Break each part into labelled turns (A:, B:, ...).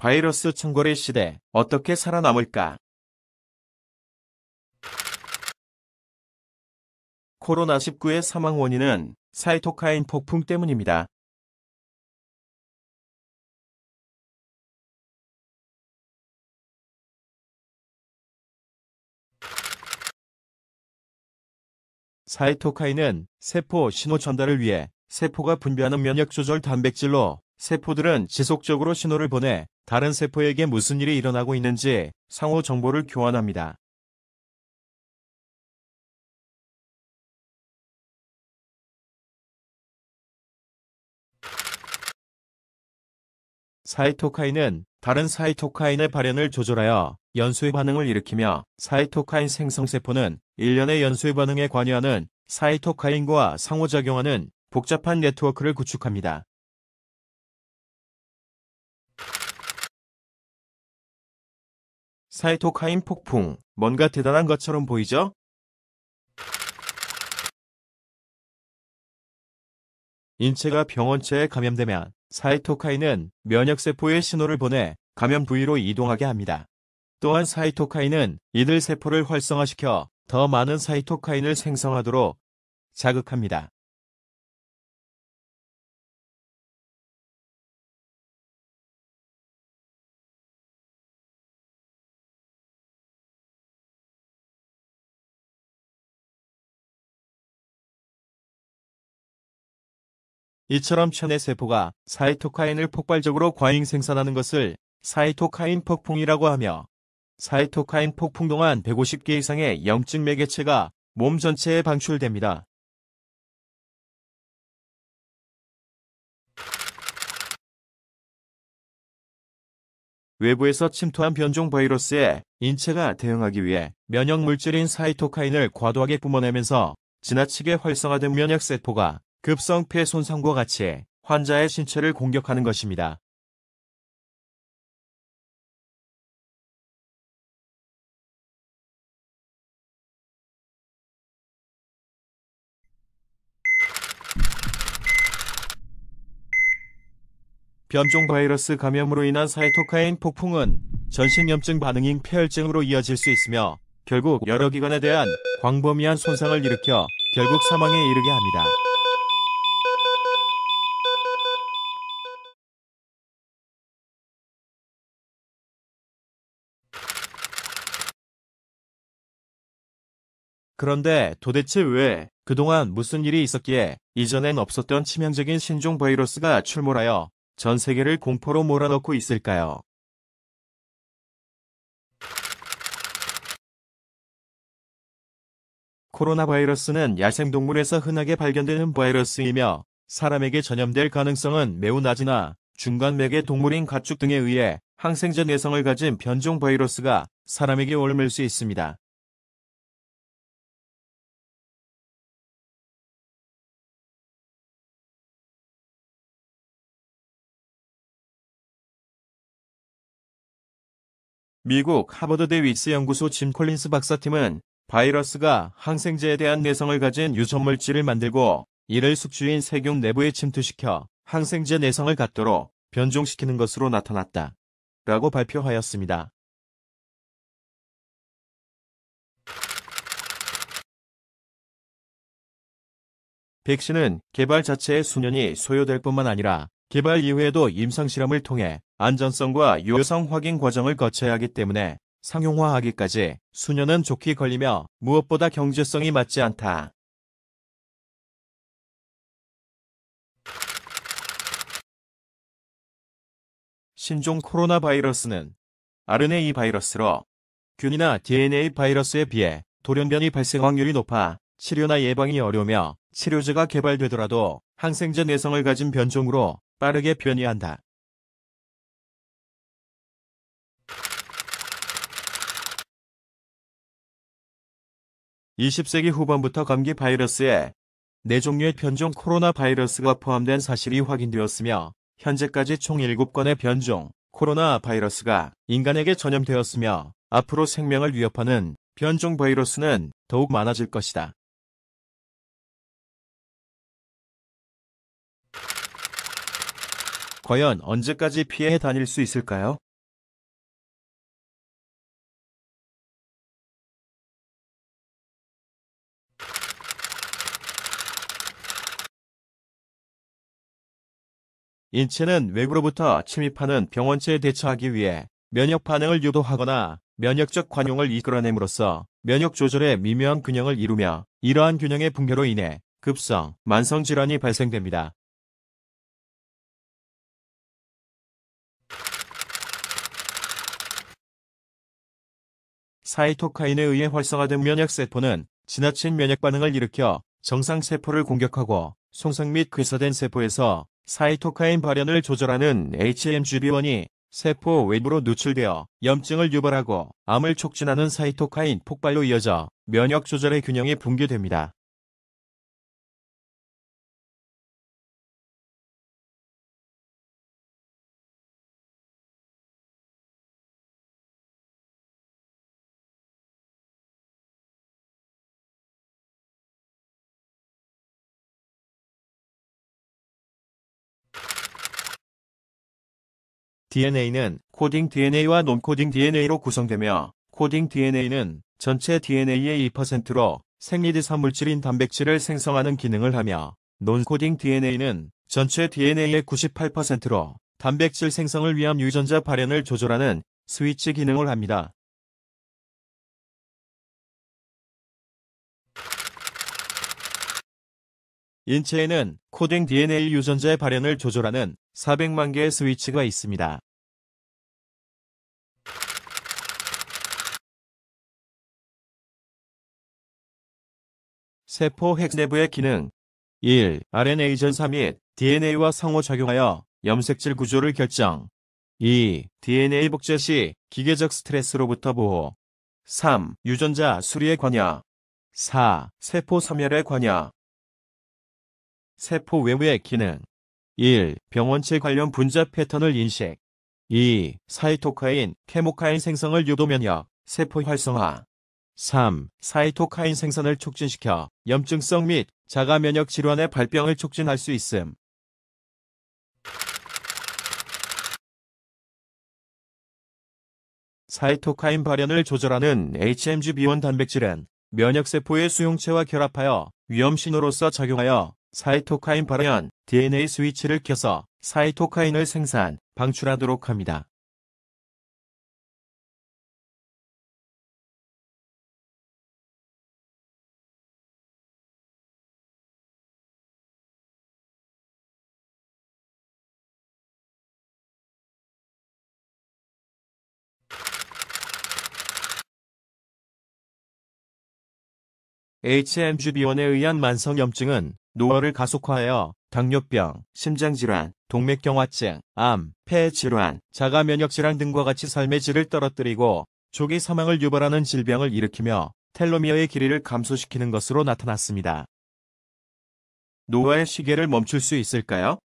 A: 바이러스 창궐의 시대 어떻게 살아남을까? 코로나19의 사망 원인은 사이토카인 폭풍 때문입니다.
B: 사이토카인은 세포 신호 전달을 위해 세포가 분비하는 면역 조절 단백질로 세포들은 지속적으로 신호를 보내 다른 세포에게 무슨 일이 일어나고 있는지 상호 정보를 교환합니다. 사이토카인은 다른 사이토카인의 발현을 조절하여 연쇄 반응을 일으키며 사이토카인 생성세포는 일련의 연쇄 반응에 관여하는 사이토카인과 상호작용하는 복잡한 네트워크를 구축합니다.
A: 사이토카인 폭풍, 뭔가 대단한 것처럼 보이죠?
B: 인체가 병원체에 감염되면 사이토카인은 면역세포의 신호를 보내 감염 부위로 이동하게 합니다. 또한 사이토카인은 이들 세포를 활성화시켜 더 많은 사이토카인을 생성하도록 자극합니다. 이처럼 체내 세포가 사이토카인을 폭발적으로 과잉 생산하는 것을 사이토카인 폭풍이라고 하며 사이토카인 폭풍 동안 150개 이상의 염증 매개체가 몸 전체에 방출됩니다. 외부에서 침투한 변종 바이러스에 인체가 대응하기 위해 면역 물질인 사이토카인을 과도하게 뿜어내면서 지나치게 활성화된 면역 세포가 급성폐 손상과 같이 환자의 신체를 공격하는 것입니다. 변종 바이러스 감염으로 인한 사이토카인 폭풍은 전신염증 반응인 폐혈증으로 이어질 수 있으며 결국 여러 기관에 대한 광범위한 손상을 일으켜 결국 사망에 이르게 합니다. 그런데 도대체 왜 그동안 무슨 일이 있었기에 이전엔 없었던 치명적인 신종 바이러스가 출몰하여 전 세계를 공포로 몰아넣고 있을까요? 코로나 바이러스는 야생동물에서 흔하게 발견되는 바이러스이며 사람에게 전염될 가능성은 매우 낮으나 중간 맥의 동물인 가축 등에 의해 항생제 내성을 가진 변종 바이러스가 사람에게 옮을 수 있습니다. 미국 하버드대 윅스 연구소 짐 콜린스 박사팀은 바이러스가 항생제에 대한 내성을 가진 유전물질을 만들고 이를 숙주인 세균 내부에 침투시켜 항생제 내성을 갖도록 변종시키는 것으로 나타났다. 라고 발표하였습니다. 백신은 개발 자체의 수년이 소요될 뿐만 아니라 개발 이후에도 임상실험을 통해 안전성과 유효성 확인 과정을 거쳐야 하기 때문에 상용화하기까지 수년은 좋게 걸리며 무엇보다 경제성이 맞지 않다. 신종 코로나 바이러스는 RNA 바이러스로 균이나 DNA 바이러스에 비해 돌연변이 발생 확률이 높아 치료나 예방이 어려우며 치료제가 개발되더라도 항생제 내성을 가진 변종으로 빠르게 변이한다. (20세기) 후반부터 감기 바이러스에 네 종류의 변종 코로나 바이러스가 포함된 사실이 확인되었으며 현재까지 총 7건의 변종 코로나 바이러스가 인간에게 전염되었으며 앞으로 생명을 위협하는 변종 바이러스는 더욱 많아질 것이다.
A: 과연 언제까지 피해 다닐 수 있을까요?
B: 인체는 외부로부터 침입하는 병원체에 대처하기 위해 면역 반응을 유도하거나 면역적 관용을 이끌어냄으로써 면역 조절에 미묘한 균형을 이루며 이러한 균형의 붕괴로 인해 급성, 만성 질환이 발생됩니다. 사이토카인에 의해 활성화된 면역세포는 지나친 면역 반응을 일으켜 정상 세포를 공격하고 손상 및 괴사된 세포에서 사이토카인 발현을 조절하는 HMGB1이 세포 외부로 누출되어 염증을 유발하고 암을 촉진하는 사이토카인 폭발로 이어져 면역 조절의 균형이 붕괴됩니다. DNA는 코딩 DNA와 논코딩 DNA로 구성되며 코딩 DNA는 전체 DNA의 2%로 생리대 사물질인 단백질을 생성하는 기능을 하며 논코딩 DNA는 전체 DNA의 98%로 단백질 생성을 위한 유전자 발현을 조절하는 스위치 기능을 합니다. 인체에는 코딩 DNA 유전자의 발현을 조절하는 400만 개의 스위치가 있습니다.
A: 세포 핵 내부의 기능
B: 1. RNA 전사 및 DNA와 상호작용하여 염색질 구조를 결정 2. DNA 복제 시 기계적 스트레스로부터 보호 3. 유전자 수리에 관여 4. 세포 섬멸에 관여 세포 외부의 기능 1. 병원체 관련 분자 패턴을 인식 2. 사이토카인, 케모카인 생성을 유도 면역, 세포 활성화 3. 사이토카인 생산을 촉진시켜 염증성 및 자가 면역 질환의 발병을 촉진할 수 있음. 사이토카인 발현을 조절하는 HMG B1 단백질은 면역세포의 수용체와 결합하여 위험신호로서 작용하여 사이토카인 발현 DNA 스위치를 켜서 사이토카인을 생산,
A: 방출하도록 합니다.
B: HMGB1에 의한 만성염증은 노화를 가속화하여 당뇨병, 심장질환, 동맥경화증, 암, 폐질환, 자가면역질환 등과 같이 삶의 질을 떨어뜨리고 조기 사망을 유발하는 질병을 일으키며 텔로미어의 길이를 감소시키는 것으로 나타났습니다.
A: 노화의 시계를 멈출 수 있을까요?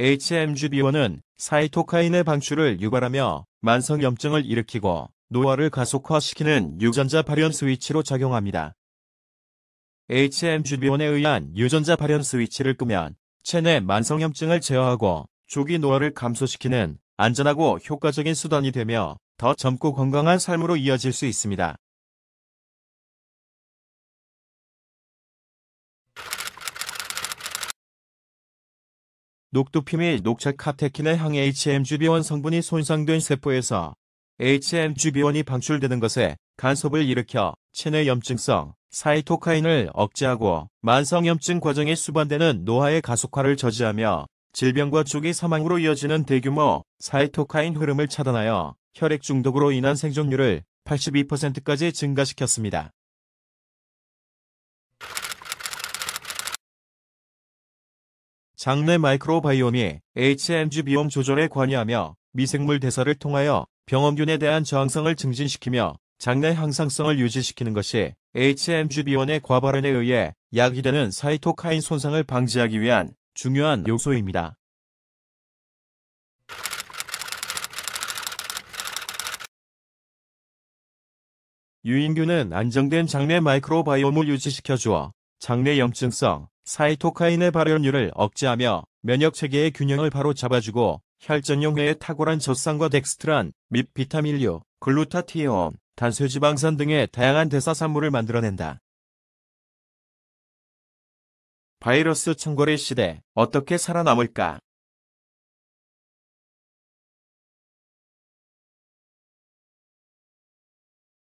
B: HMGB1은 사이토카인의 방출을 유발하며 만성염증을 일으키고 노화를 가속화시키는 유전자 발현 스위치로 작용합니다. HMGB1에 의한 유전자 발현 스위치를 끄면 체내 만성염증을 제어하고 조기 노화를 감소시키는 안전하고 효과적인 수단이 되며 더 젊고 건강한 삶으로 이어질 수 있습니다. 녹두피및 녹차 카테킨의 항해 HMGB1 성분이 손상된 세포에서 HMGB1이 방출되는 것에 간섭을 일으켜 체내 염증성, 사이토카인을 억제하고 만성염증 과정에 수반되는 노화의 가속화를 저지하며 질병과 초기 사망으로 이어지는 대규모 사이토카인 흐름을 차단하여 혈액 중독으로 인한 생존율을 82%까지 증가시켰습니다. 장내 마이크로바이옴이 HMG 비염 조절에 관여하며 미생물 대사를 통하여 병원균에 대한 저항성을 증진시키며 장내 항상성을 유지시키는 것이 HMG 비원의 과발현에 의해 약이 되는 사이토카인 손상을 방지하기 위한 중요한 요소입니다. 유인균은 안정된 장내 마이크로바이옴을 유지시켜 주어 장내 염증성, 사이토카인의 발현율을 억제하며 면역체계의 균형을 바로 잡아주고 혈전용 해의 탁월한 젖산과 덱스트란 및 비타민류, 글루타티온, 단쇠지방산 등의 다양한 대사산물을 만들어낸다. 바이러스 창궐의 시대
A: 어떻게 살아남을까?